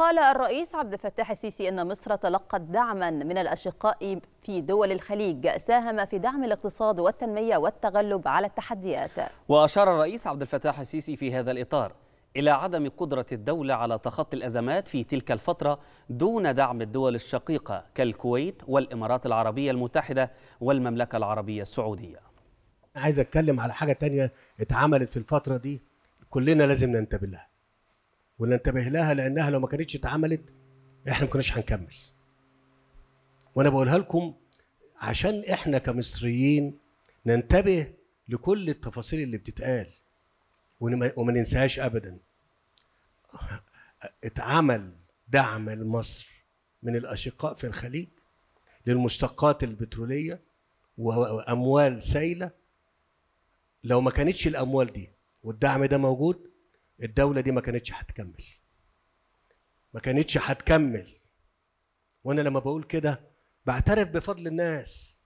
قال الرئيس عبد الفتاح السيسي أن مصر تلقت دعما من الأشقاء في دول الخليج ساهم في دعم الاقتصاد والتنمية والتغلب على التحديات وأشار الرئيس عبد الفتاح السيسي في هذا الإطار إلى عدم قدرة الدولة على تخطي الأزمات في تلك الفترة دون دعم الدول الشقيقة كالكويت والإمارات العربية المتحدة والمملكة العربية السعودية عايز أتكلم على حاجة تانية اتعملت في الفترة دي كلنا لازم ننتبه لها ولا انتبه لها لانها لو ما كانتش اتعملت احنا ما كناش هنكمل وانا بقولها لكم عشان احنا كمصريين ننتبه لكل التفاصيل اللي بتتقال وما ننساهاش ابدا اتعمل دعم لمصر من الاشقاء في الخليج للمشتقات البتروليه واموال سائله لو ما كانتش الاموال دي والدعم ده موجود الدولة دي ما كانتش هتكمل ما كانتش هتكمل وانا لما بقول كده بعترف بفضل الناس